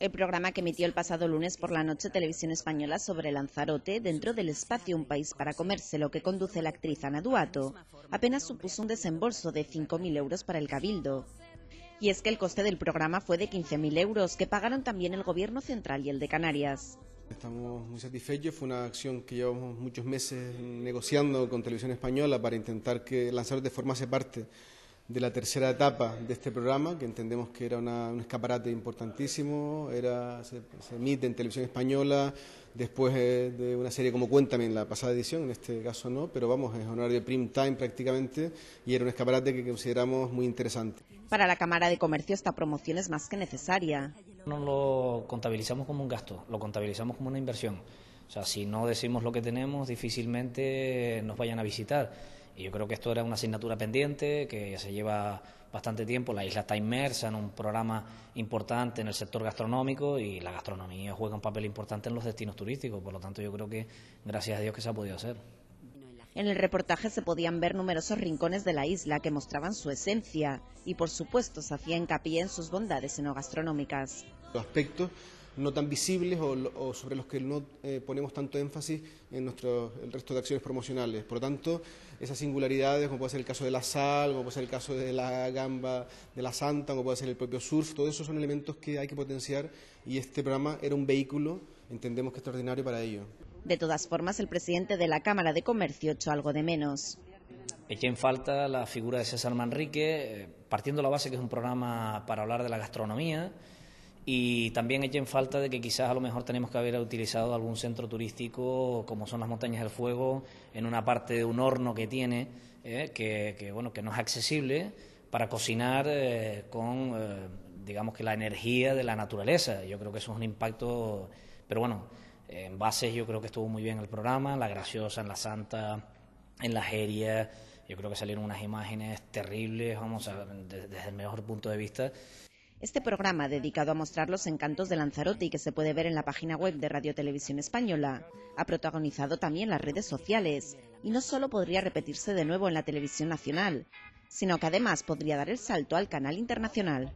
El programa que emitió el pasado lunes por la noche Televisión Española sobre Lanzarote, dentro del espacio Un País para Comerse, lo que conduce la actriz Ana Duato, apenas supuso un desembolso de 5.000 euros para el Cabildo. Y es que el coste del programa fue de 15.000 euros, que pagaron también el Gobierno Central y el de Canarias. Estamos muy satisfechos, fue una acción que llevamos muchos meses negociando con Televisión Española para intentar que Lanzarote formase parte de la tercera etapa de este programa, que entendemos que era un escaparate importantísimo, era, se, emite en televisión española, después eh, de una serie como Cuéntame en la pasada edición, en este caso no, pero vamos, es horario prime time prácticamente, y era un escaparate que consideramos muy interesante. Para la Cámara de Comercio esta promoción es más que necesaria. No lo contabilizamos como un gasto, lo contabilizamos como una inversión o sea, si no decimos lo que tenemos, difícilmente nos vayan a visitar. Y yo creo que esto era una asignatura pendiente, que se lleva bastante tiempo. La isla está inmersa en un programa importante en el sector gastronómico y la gastronomía juega un papel importante en los destinos turísticos. Por lo tanto, yo creo que gracias a Dios que se ha podido hacer. En el reportaje se podían ver numerosos rincones de la isla que mostraban su esencia y, por supuesto, se hacía hincapié en sus bondades gastronómicas. Los aspectos no tan visibles o, sobre los que no eh, ponemos tanto énfasis en nuestro, el resto de acciones promocionales. Por lo tanto, esas singularidades, como puede ser el caso de la sal, como puede ser el caso de la gamba de la santa, como puede ser el propio surf, todos esos son elementos que hay que potenciar y este programa era un vehículo, entendemos que extraordinario para ello. De todas formas, el presidente de la Cámara de Comercio echó algo de menos. Echa en falta la figura de César Manrique, eh, partiendo la base que es un programa para hablar de la gastronomía, y también eché en falta de que quizás a lo mejor tenemos que haber utilizado algún centro turístico, como son las Montañas del Fuego, en una parte de un horno que tiene, eh, que, bueno, que no es accesible, para cocinar eh, con, digamos que la energía de la naturaleza. Yo creo que eso es un impacto, pero bueno en bases yo creo que estuvo muy bien el programa, La Graciosa, en La Santa, en La Jeria, yo creo que salieron unas imágenes terribles, vamos, a, desde el mejor punto de vista. Este programa, dedicado a mostrar los encantos de Lanzarote y que se puede ver en la página web de Radio Televisión Española, ha protagonizado también las redes sociales y no solo podría repetirse de nuevo en la televisión nacional, sino que además podría dar el salto al canal internacional.